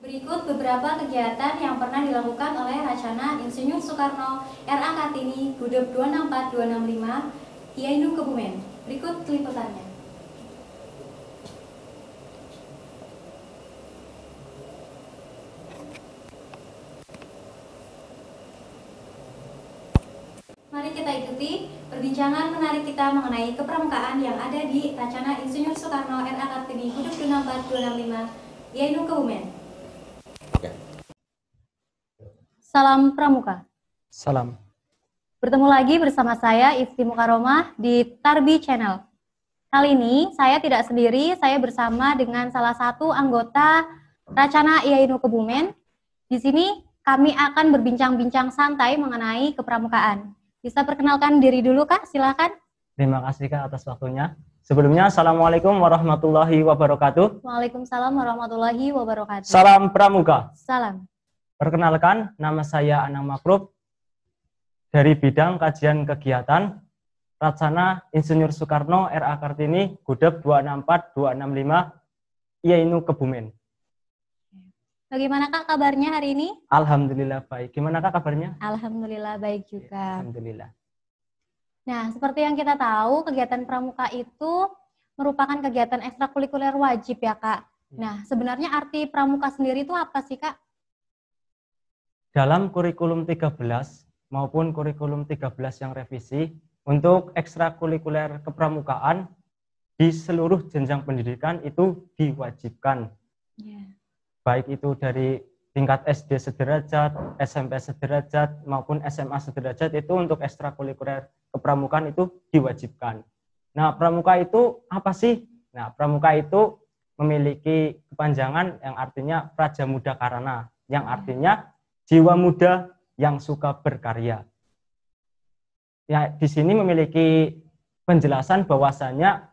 Berikut beberapa kegiatan yang pernah dilakukan oleh Racana Insinyur Soekarno, RA Kartini, Gudep 264-265, Iainu Kebumen. Berikut liputannya. Mari kita ikuti perbincangan menarik kita mengenai kepramukaan yang ada di Racana Insinyur Soekarno, RA Kartini, Gudep 264-265, Iainu Kebumen. Salam Pramuka. Salam. Bertemu lagi bersama saya Ifti Mukaromah di Tarbi Channel. Kali ini saya tidak sendiri, saya bersama dengan salah satu anggota Racana Iainu Kebumen. Di sini kami akan berbincang-bincang santai mengenai kepramukaan. Bisa perkenalkan diri dulu Kak, silakan. Terima kasih Kak atas waktunya. Sebelumnya, Assalamualaikum warahmatullahi wabarakatuh. Waalaikumsalam warahmatullahi wabarakatuh. Salam Pramuka. Salam. Perkenalkan, nama saya Anang Makrub dari bidang kajian kegiatan Ratsana Insinyur Soekarno RA Kartini Gudep 264 265 Iainu Kebumen. Bagaimana Kak kabarnya hari ini? Alhamdulillah baik. Gimana Kak kabarnya? Alhamdulillah baik juga. Alhamdulillah. Nah, seperti yang kita tahu, kegiatan pramuka itu merupakan kegiatan ekstrakurikuler wajib ya, Kak. Iya. Nah, sebenarnya arti pramuka sendiri itu apa sih, Kak? dalam kurikulum 13 maupun kurikulum 13 yang revisi untuk ekstrakurikuler kepramukaan di seluruh jenjang pendidikan itu diwajibkan. Yeah. Baik itu dari tingkat SD sederajat, SMP sederajat maupun SMA sederajat itu untuk ekstrakurikuler kepramukaan itu diwajibkan. Nah, pramuka itu apa sih? Nah, pramuka itu memiliki kepanjangan yang artinya praja muda karana, yang ya. artinya jiwa muda yang suka berkarya. Ya, di sini memiliki penjelasan bahwasanya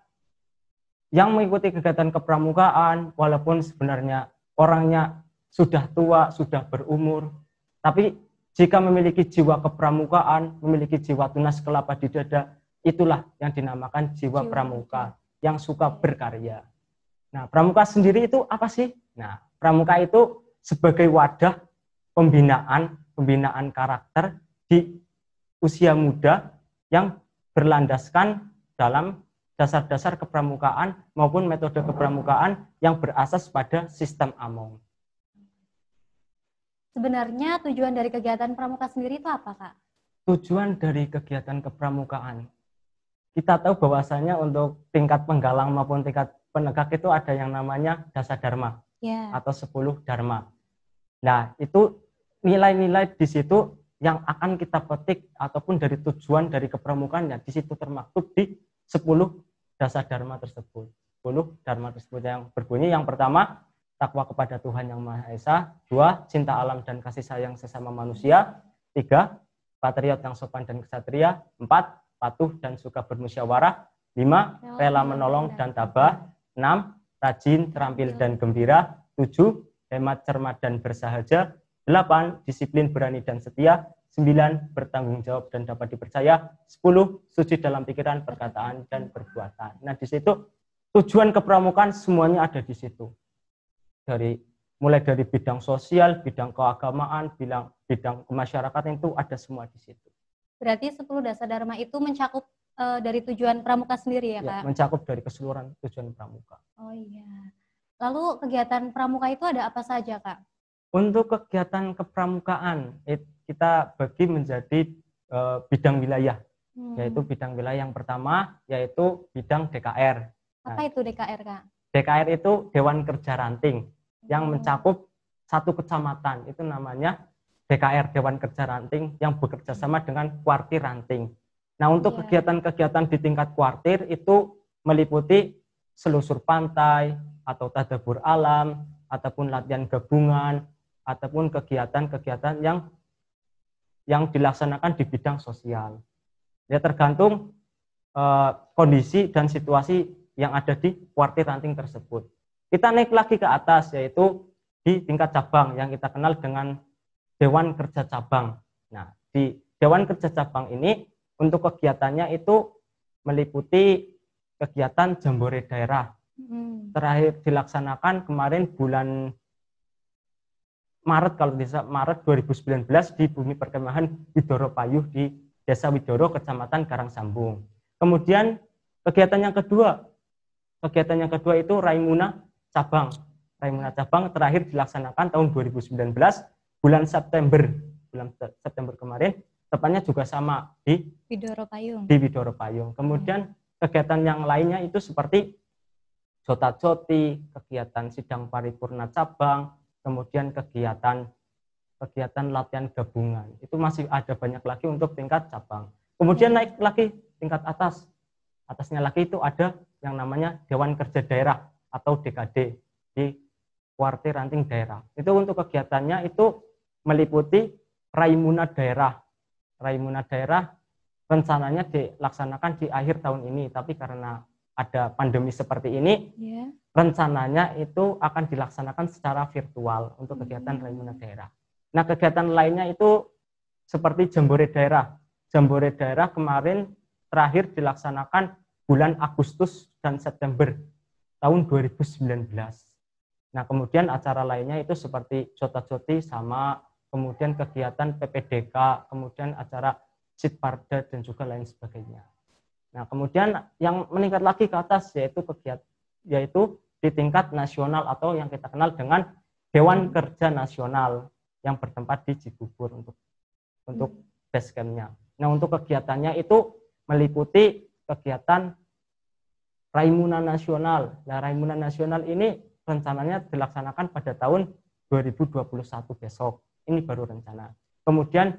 yang mengikuti kegiatan kepramukaan walaupun sebenarnya orangnya sudah tua, sudah berumur, tapi jika memiliki jiwa kepramukaan, memiliki jiwa tunas kelapa di dada, itulah yang dinamakan jiwa, jiwa. pramuka yang suka berkarya. Nah, pramuka sendiri itu apa sih? Nah, pramuka itu sebagai wadah pembinaan pembinaan karakter di usia muda yang berlandaskan dalam dasar-dasar kepramukaan maupun metode kepramukaan yang berasas pada sistem AMONG. Sebenarnya tujuan dari kegiatan pramuka sendiri itu apa, Kak? Tujuan dari kegiatan kepramukaan. Kita tahu bahwasanya untuk tingkat penggalang maupun tingkat penegak itu ada yang namanya dasar dharma yeah. atau 10 dharma. Nah, itu nilai-nilai di situ yang akan kita petik ataupun dari tujuan dari kepramukaannya di situ termaktub di 10 dasar dharma tersebut. 10 dharma tersebut yang berbunyi yang pertama takwa kepada Tuhan yang Maha Esa, dua cinta alam dan kasih sayang sesama manusia, tiga patriot yang sopan dan kesatria, empat patuh dan suka bermusyawarah, lima rela menolong dan tabah, enam rajin, terampil dan gembira, tujuh hemat cermat dan bersahaja, 8. Disiplin, berani, dan setia. 9. Bertanggung jawab dan dapat dipercaya. 10. Suci dalam pikiran, perkataan, dan perbuatan. Nah, di situ tujuan kepramukaan semuanya ada di situ. Dari mulai dari bidang sosial, bidang keagamaan, bidang bidang kemasyarakatan itu ada semua di situ. Berarti 10 dasar dharma itu mencakup e, dari tujuan pramuka sendiri ya, ya, Kak? mencakup dari keseluruhan tujuan pramuka. Oh iya. Lalu kegiatan pramuka itu ada apa saja, Kak? Untuk kegiatan kepramukaan kita bagi menjadi eh, bidang wilayah, hmm. yaitu bidang wilayah yang pertama yaitu bidang DKR. Apa nah. itu DKR kak? DKR itu Dewan Kerja Ranting hmm. yang mencakup satu kecamatan itu namanya DKR Dewan Kerja Ranting yang bekerja sama dengan kuartir ranting. Nah untuk iya. kegiatan-kegiatan yeah. di tingkat kuartir itu meliputi selusur pantai atau tadabur alam ataupun latihan gabungan ataupun kegiatan-kegiatan yang yang dilaksanakan di bidang sosial. Ya tergantung e, kondisi dan situasi yang ada di kuartir ranting tersebut. Kita naik lagi ke atas yaitu di tingkat cabang yang kita kenal dengan Dewan Kerja Cabang. Nah, di Dewan Kerja Cabang ini untuk kegiatannya itu meliputi kegiatan jambore daerah. Hmm. Terakhir dilaksanakan kemarin bulan Maret kalau tidak Maret 2019 di bumi perkemahan Widoro Payuh di Desa Widoro, Kecamatan Karangsambung. Kemudian kegiatan yang kedua, kegiatan yang kedua itu Raimuna Cabang. Raimuna Cabang terakhir dilaksanakan tahun 2019 bulan September, bulan September kemarin, tepatnya juga sama di Widoro Payung. Di Widoro Payung. Kemudian hmm. kegiatan yang lainnya itu seperti Jota Joti, kegiatan sidang paripurna cabang, kemudian kegiatan kegiatan latihan gabungan. Itu masih ada banyak lagi untuk tingkat cabang. Kemudian naik lagi tingkat atas. Atasnya lagi itu ada yang namanya Dewan Kerja Daerah atau DKD di kuartir ranting daerah. Itu untuk kegiatannya itu meliputi Raimuna Daerah. Raimuna Daerah rencananya dilaksanakan di akhir tahun ini, tapi karena ada pandemi seperti ini, yeah. rencananya itu akan dilaksanakan secara virtual untuk hmm. kegiatan Raimuna Daerah. Nah, kegiatan lainnya itu seperti jambore daerah. jambore daerah kemarin terakhir dilaksanakan bulan Agustus dan September tahun 2019. Nah, kemudian acara lainnya itu seperti jota-joti sama kemudian kegiatan PPDK, kemudian acara Sitparda dan juga lain sebagainya. Nah, kemudian yang meningkat lagi ke atas yaitu kegiatan yaitu di tingkat nasional atau yang kita kenal dengan Dewan Kerja Nasional yang bertempat di Cibubur untuk untuk hmm. base campnya. Nah, untuk kegiatannya itu meliputi kegiatan Raimuna Nasional. Nah, Raimuna Nasional ini rencananya dilaksanakan pada tahun 2021 besok. Ini baru rencana. Kemudian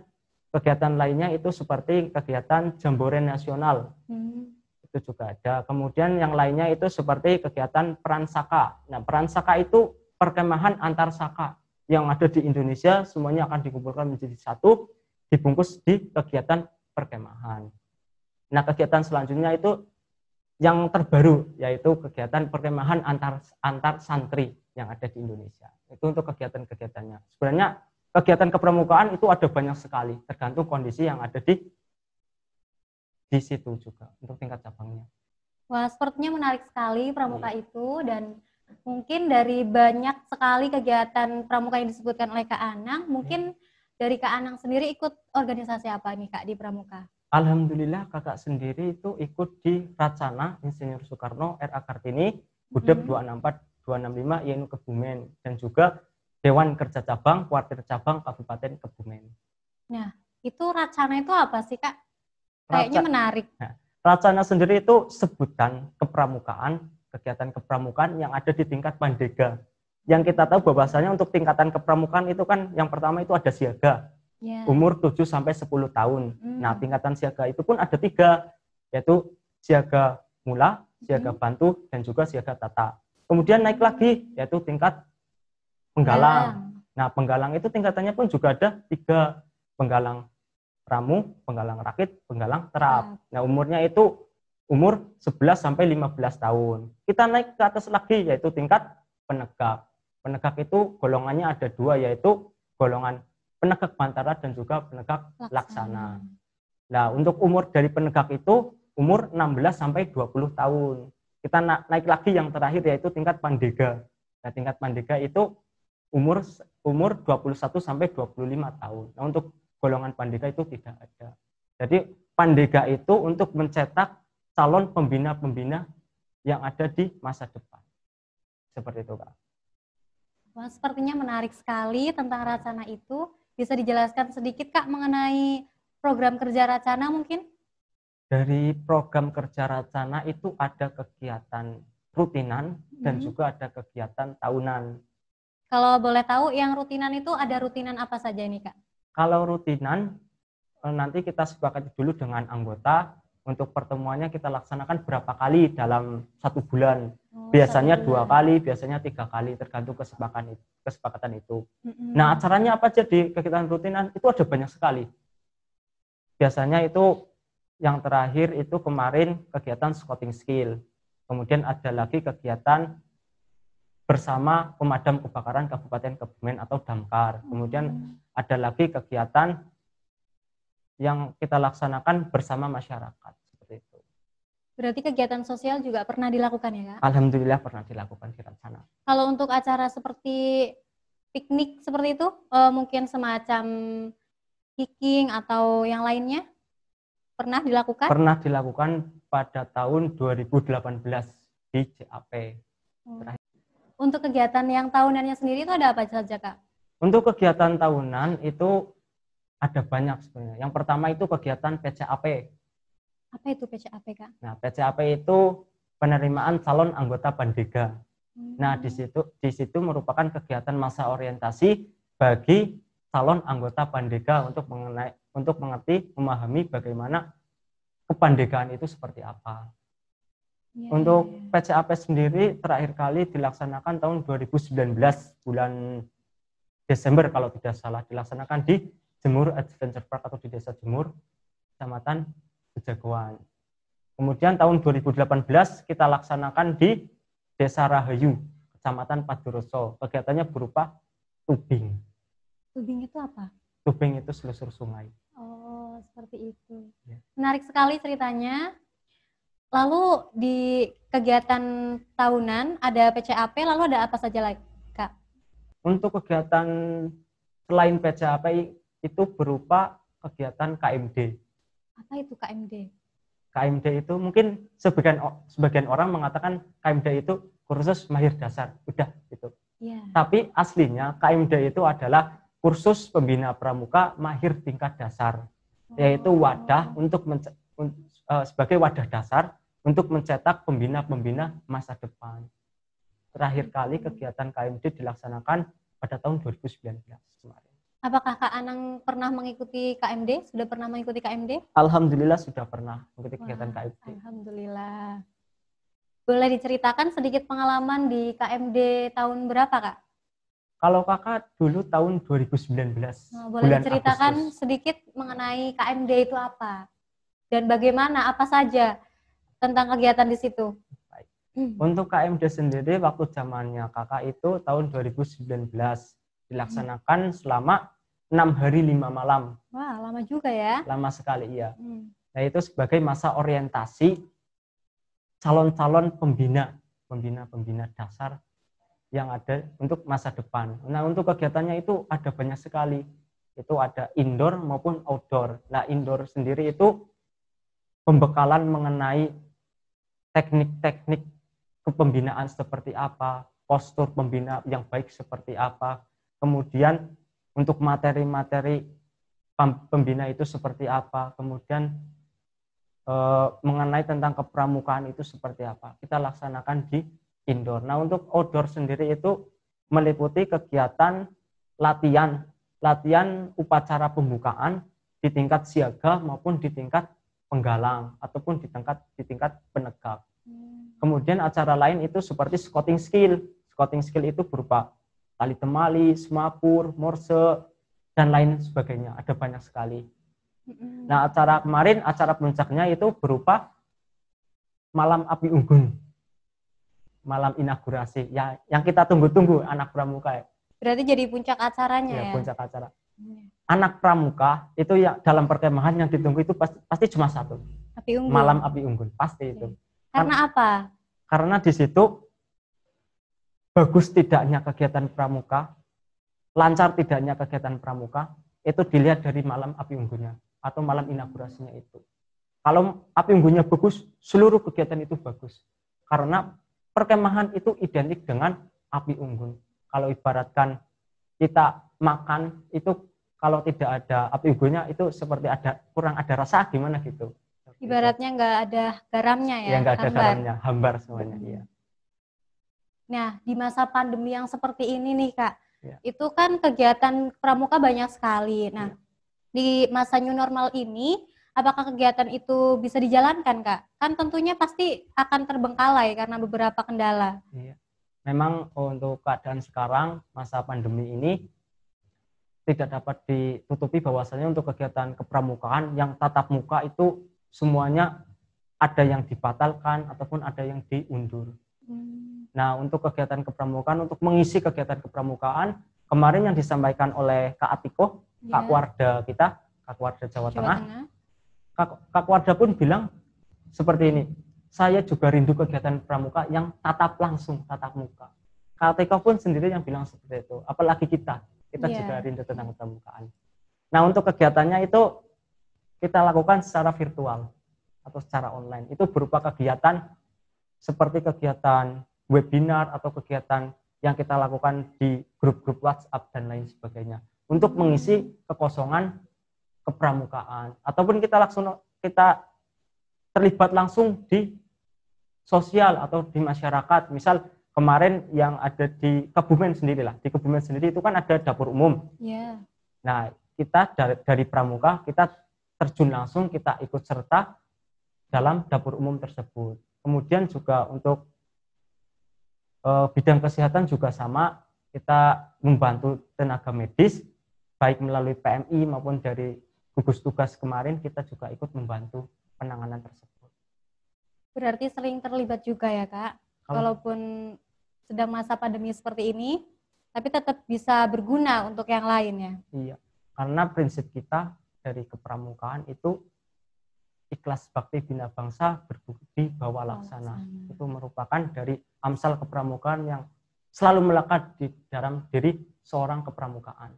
Kegiatan lainnya itu seperti kegiatan jambore nasional. Hmm. Itu juga ada. Kemudian yang lainnya itu seperti kegiatan peransaka. Nah, peransaka itu perkemahan antar saka yang ada di Indonesia semuanya akan dikumpulkan menjadi satu dibungkus di kegiatan perkemahan. Nah, kegiatan selanjutnya itu yang terbaru yaitu kegiatan perkemahan antar antar santri yang ada di Indonesia. Itu untuk kegiatan-kegiatannya. Sebenarnya kegiatan kepramukaan itu ada banyak sekali, tergantung kondisi yang ada di di situ juga untuk tingkat cabangnya. Wah, sepertinya menarik sekali pramuka hmm. itu dan mungkin dari banyak sekali kegiatan pramuka yang disebutkan oleh Kak Anang, mungkin hmm. dari Kak Anang sendiri ikut organisasi apa nih Kak di pramuka? Alhamdulillah kakak sendiri itu ikut di Racana Insinyur Soekarno RA Kartini Budep -hmm. 264 265 Yenu Kebumen dan juga Dewan Kerja Cabang Kuartir Cabang Kabupaten Kebumen. Nah, itu racana itu apa sih Kak? Kayaknya menarik. Nah, racana sendiri itu sebutan kepramukaan, kegiatan kepramukaan yang ada di tingkat Pandega. Yang kita tahu bahwasanya untuk tingkatan kepramukaan itu kan yang pertama itu ada siaga. Yeah. Umur 7 sampai 10 tahun. Mm. Nah, tingkatan siaga itu pun ada tiga, yaitu siaga mula, siaga hmm. bantu, dan juga siaga tata. Kemudian naik lagi, yaitu tingkat penggalang. Nah, penggalang itu tingkatannya pun juga ada tiga penggalang ramu, penggalang rakit, penggalang terap. Nah, umurnya itu umur 11 sampai 15 tahun. Kita naik ke atas lagi yaitu tingkat penegak. Penegak itu golongannya ada dua yaitu golongan penegak bantara dan juga penegak laksana. laksana. Nah, untuk umur dari penegak itu umur 16 sampai 20 tahun. Kita na naik lagi yang terakhir yaitu tingkat pandega. Nah, tingkat pandega itu umur umur 21 sampai 25 tahun. Nah, untuk golongan pandega itu tidak ada. Jadi pandega itu untuk mencetak calon pembina-pembina yang ada di masa depan. Seperti itu, Kak. Wah, sepertinya menarik sekali tentang Racana itu. Bisa dijelaskan sedikit, Kak, mengenai program kerja Racana mungkin? Dari program kerja Racana itu ada kegiatan rutinan dan -hmm. juga ada kegiatan tahunan kalau boleh tahu yang rutinan itu ada rutinan apa saja ini Kak? Kalau rutinan eh, nanti kita sepakati dulu dengan anggota untuk pertemuannya kita laksanakan berapa kali dalam satu bulan. Oh, biasanya satu bulan. dua kali, biasanya tiga kali tergantung kesepakatan itu. Kesepakatan itu. Mm-hmm. Nah acaranya apa aja di kegiatan rutinan itu ada banyak sekali. Biasanya itu yang terakhir itu kemarin kegiatan scouting skill. Kemudian ada lagi kegiatan bersama pemadam kebakaran Kabupaten Kebumen atau Damkar. Kemudian ada lagi kegiatan yang kita laksanakan bersama masyarakat seperti itu. Berarti kegiatan sosial juga pernah dilakukan ya, Kak? Alhamdulillah pernah dilakukan di sana. Kalau untuk acara seperti piknik seperti itu, eh, mungkin semacam hiking atau yang lainnya pernah dilakukan? Pernah dilakukan pada tahun 2018 di JAP. Hmm. Oh untuk kegiatan yang tahunannya sendiri itu ada apa saja kak? Untuk kegiatan tahunan itu ada banyak sebenarnya. Yang pertama itu kegiatan PCAP. Apa itu PCAP kak? Nah PCAP itu penerimaan calon anggota Bandega. Hmm. Nah di situ di situ merupakan kegiatan masa orientasi bagi calon anggota Bandega untuk mengenai untuk mengerti memahami bagaimana kepandegaan itu seperti apa. Yeah. Untuk PCAP sendiri terakhir kali dilaksanakan tahun 2019 bulan Desember kalau tidak salah dilaksanakan di Jemur Adventure Park atau di Desa Jemur, Kecamatan Bejagoan. Kemudian tahun 2018 kita laksanakan di Desa Rahayu, Kecamatan Padureso. Kegiatannya berupa tubing. Tubing itu apa? Tubing itu selusur sungai. Oh, seperti itu. Iya. Menarik sekali ceritanya. Lalu di kegiatan tahunan ada PCAP, lalu ada apa saja lagi, Kak? Untuk kegiatan selain PCAP itu berupa kegiatan KMD. Apa itu KMD? KMD itu mungkin sebagian sebagian orang mengatakan KMD itu kursus mahir dasar, udah gitu. Yeah. Tapi aslinya KMD itu adalah kursus pembina pramuka mahir tingkat dasar, oh. yaitu wadah untuk Eh, sebagai wadah dasar untuk mencetak pembina-pembina masa depan. Terakhir hmm. kali kegiatan KMD dilaksanakan pada tahun 2019 kemarin. Apakah Kak Anang pernah mengikuti KMD? Sudah pernah mengikuti KMD? Alhamdulillah sudah pernah mengikuti kegiatan KMD. Alhamdulillah. Boleh diceritakan sedikit pengalaman di KMD tahun berapa, Kak? Kalau Kakak dulu tahun 2019. Nah, boleh bulan diceritakan Agustus. sedikit mengenai KMD itu apa? dan bagaimana apa saja tentang kegiatan di situ? Baik. Hmm. Untuk KMD sendiri waktu zamannya kakak itu tahun 2019 dilaksanakan hmm. selama enam hari lima malam. Wah lama juga ya? Lama sekali ya Hmm. Nah itu sebagai masa orientasi calon-calon pembina pembina pembina dasar yang ada untuk masa depan. Nah untuk kegiatannya itu ada banyak sekali. Itu ada indoor maupun outdoor. Nah indoor sendiri itu pembekalan mengenai teknik-teknik kepembinaan seperti apa, postur pembina yang baik seperti apa, kemudian untuk materi-materi pembina itu seperti apa, kemudian e, mengenai tentang kepramukaan itu seperti apa. Kita laksanakan di indoor. Nah, untuk outdoor sendiri itu meliputi kegiatan latihan, latihan upacara pembukaan di tingkat siaga maupun di tingkat penggalang ataupun di tingkat di tingkat penegak. Hmm. Kemudian acara lain itu seperti scouting skill. Scouting skill itu berupa tali temali, semapur, morse dan lain sebagainya. Ada banyak sekali. Hmm. Nah, acara kemarin acara puncaknya itu berupa malam api unggun. Malam inaugurasi ya yang kita tunggu-tunggu anak pramuka ya. Berarti jadi puncak acaranya ya? ya? puncak acara anak pramuka itu ya dalam perkemahan yang ditunggu itu pasti, pasti cuma satu. Api unggul. Malam api unggun pasti itu. Karena apa? Karena di situ bagus tidaknya kegiatan pramuka, lancar tidaknya kegiatan pramuka itu dilihat dari malam api unggunnya atau malam inaugurasinya itu. Kalau api unggunnya bagus, seluruh kegiatan itu bagus. Karena perkemahan itu identik dengan api unggun Kalau ibaratkan kita makan itu kalau tidak ada api unggunnya itu seperti ada kurang ada rasa gimana gitu. Ibaratnya nggak ada garamnya ya. Ya nggak ada hambar. garamnya, hambar semuanya. Iya. Nah di masa pandemi yang seperti ini nih kak, ya. itu kan kegiatan pramuka banyak sekali. Nah ya. di masa new normal ini, apakah kegiatan itu bisa dijalankan kak? Kan tentunya pasti akan terbengkalai karena beberapa kendala. Iya. Memang untuk keadaan sekarang masa pandemi ini tidak dapat ditutupi bahwasanya untuk kegiatan kepramukaan yang tatap muka itu semuanya ada yang dibatalkan ataupun ada yang diundur. Hmm. Nah, untuk kegiatan kepramukaan untuk mengisi kegiatan kepramukaan kemarin yang disampaikan oleh Kak Atiko, yeah. Kak Warda kita, Kak Warda Jawa, Jawa Tengah. Tengah. Kak, Kak Warda pun bilang seperti ini. Saya juga rindu kegiatan pramuka yang tatap langsung, tatap muka. Kak Atiko pun sendiri yang bilang seperti itu, apalagi kita kita yeah. juga rindu tentang keterbukaan. Nah untuk kegiatannya itu kita lakukan secara virtual atau secara online. Itu berupa kegiatan seperti kegiatan webinar atau kegiatan yang kita lakukan di grup-grup WhatsApp dan lain sebagainya untuk hmm. mengisi kekosongan kepramukaan ataupun kita langsung kita terlibat langsung di sosial atau di masyarakat misal kemarin yang ada di Kebumen sendiri lah. Di Kebumen sendiri itu kan ada dapur umum. Yeah. Nah, kita dari, dari pramuka, kita terjun langsung, kita ikut serta dalam dapur umum tersebut. Kemudian juga untuk e, bidang kesehatan juga sama, kita membantu tenaga medis, baik melalui PMI maupun dari gugus tugas kemarin, kita juga ikut membantu penanganan tersebut. Berarti sering terlibat juga ya, Kak? kalaupun sedang masa pandemi seperti ini, tapi tetap bisa berguna untuk yang lainnya. Iya, karena prinsip kita dari kepramukaan itu ikhlas bakti bina bangsa berbukti bawa laksana. laksana. Itu merupakan dari amsal kepramukaan yang selalu melekat di dalam diri seorang kepramukaan.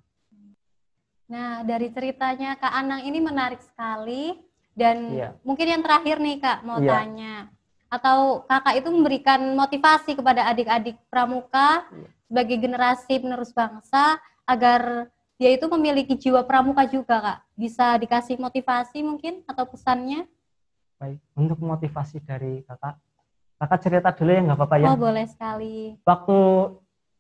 Nah, dari ceritanya Kak Anang ini menarik sekali dan iya. mungkin yang terakhir nih Kak mau iya. tanya atau kakak itu memberikan motivasi kepada adik-adik pramuka iya. sebagai generasi penerus bangsa agar dia itu memiliki jiwa pramuka juga kak bisa dikasih motivasi mungkin atau pesannya baik untuk motivasi dari kakak kakak cerita dulu ya nggak apa-apa ya oh boleh sekali waktu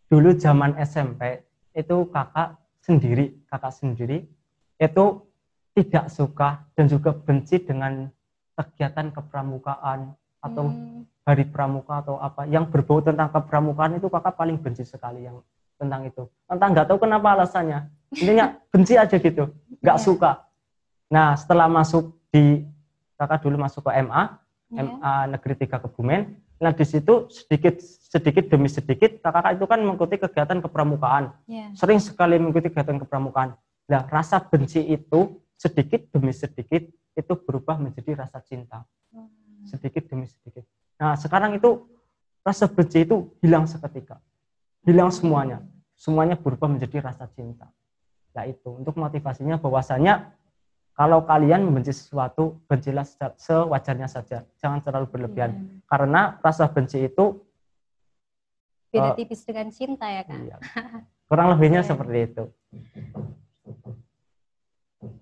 dulu zaman SMP itu kakak sendiri kakak sendiri itu tidak suka dan juga benci dengan kegiatan kepramukaan atau hmm. hari pramuka atau apa yang berbau tentang kepramukaan itu kakak paling benci sekali yang tentang itu tentang nggak tahu kenapa alasannya intinya benci aja gitu nggak yeah. suka nah setelah masuk di kakak dulu masuk ke MA yeah. MA negeri tiga Kebumen nah di situ sedikit sedikit demi sedikit kakak itu kan mengikuti kegiatan kepramukaan yeah. sering sekali mengikuti kegiatan kepramukaan nah rasa benci itu sedikit demi sedikit itu berubah menjadi rasa cinta. Oh sedikit demi sedikit. Nah, sekarang itu rasa benci itu hilang seketika. Hilang semuanya. Semuanya berubah menjadi rasa cinta. Nah, itu. untuk motivasinya bahwasanya kalau kalian membenci sesuatu, bencilah sewajarnya saja. Jangan terlalu berlebihan. Iya. Karena rasa benci itu beda uh, tipis dengan cinta ya, kan. Iya. Kurang lebihnya iya. seperti itu.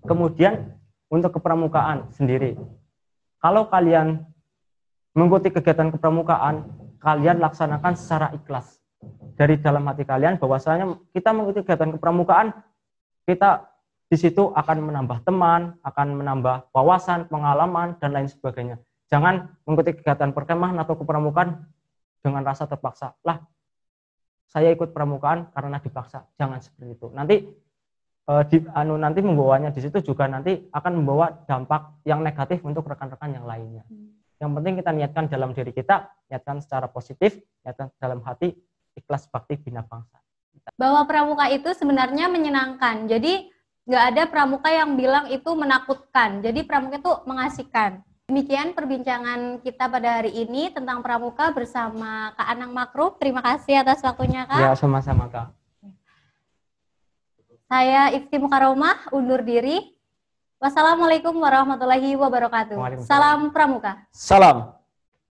Kemudian untuk kepramukaan sendiri. Kalau kalian mengikuti kegiatan kepramukaan kalian laksanakan secara ikhlas dari dalam hati kalian bahwasanya kita mengikuti kegiatan kepramukaan kita di situ akan menambah teman, akan menambah wawasan, pengalaman dan lain sebagainya. Jangan mengikuti kegiatan perkemahan atau kepramukaan dengan rasa terpaksa. Lah, saya ikut pramukaan karena dipaksa. Jangan seperti itu. Nanti eh, di, anu nanti membawanya di situ juga nanti akan membawa dampak yang negatif untuk rekan-rekan yang lainnya. Hmm. Yang penting kita niatkan dalam diri kita, niatkan secara positif, niatkan dalam hati, ikhlas bakti bina bangsa. Bahwa pramuka itu sebenarnya menyenangkan. Jadi nggak ada pramuka yang bilang itu menakutkan. Jadi pramuka itu mengasihkan. Demikian perbincangan kita pada hari ini tentang pramuka bersama Kak Anang Makruf. Terima kasih atas waktunya, Kak. Ya, sama-sama, Kak. Saya Ifti Mukaromah, undur diri. Wassalamualaikum warahmatullahi wabarakatuh. Salam Pramuka. Salam.